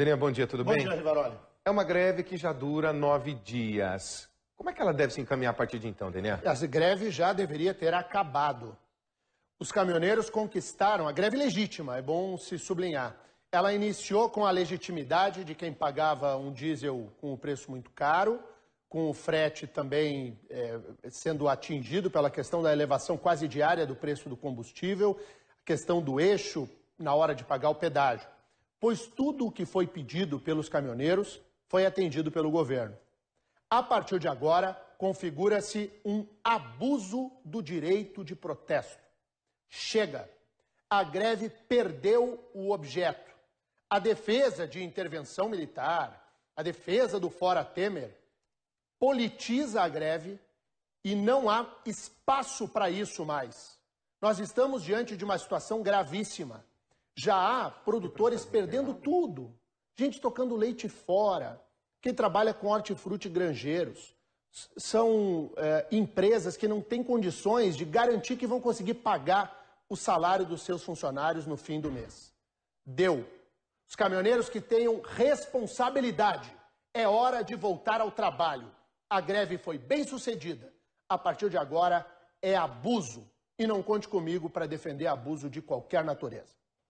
Daniel, bom dia, tudo bom bem? Bom dia, Rivaroli. É uma greve que já dura nove dias. Como é que ela deve se encaminhar a partir de então, Daniel? As greve já deveria ter acabado. Os caminhoneiros conquistaram a greve legítima, é bom se sublinhar. Ela iniciou com a legitimidade de quem pagava um diesel com um preço muito caro, com o frete também é, sendo atingido pela questão da elevação quase diária do preço do combustível, a questão do eixo na hora de pagar o pedágio pois tudo o que foi pedido pelos caminhoneiros foi atendido pelo governo. A partir de agora, configura-se um abuso do direito de protesto. Chega! A greve perdeu o objeto. A defesa de intervenção militar, a defesa do Fora Temer, politiza a greve e não há espaço para isso mais. Nós estamos diante de uma situação gravíssima. Já há produtores perdendo tudo. Gente tocando leite fora. Quem trabalha com hortifruti granjeiros. São é, empresas que não têm condições de garantir que vão conseguir pagar o salário dos seus funcionários no fim do mês. Deu. Os caminhoneiros que tenham responsabilidade. É hora de voltar ao trabalho. A greve foi bem sucedida. A partir de agora, é abuso. E não conte comigo para defender abuso de qualquer natureza.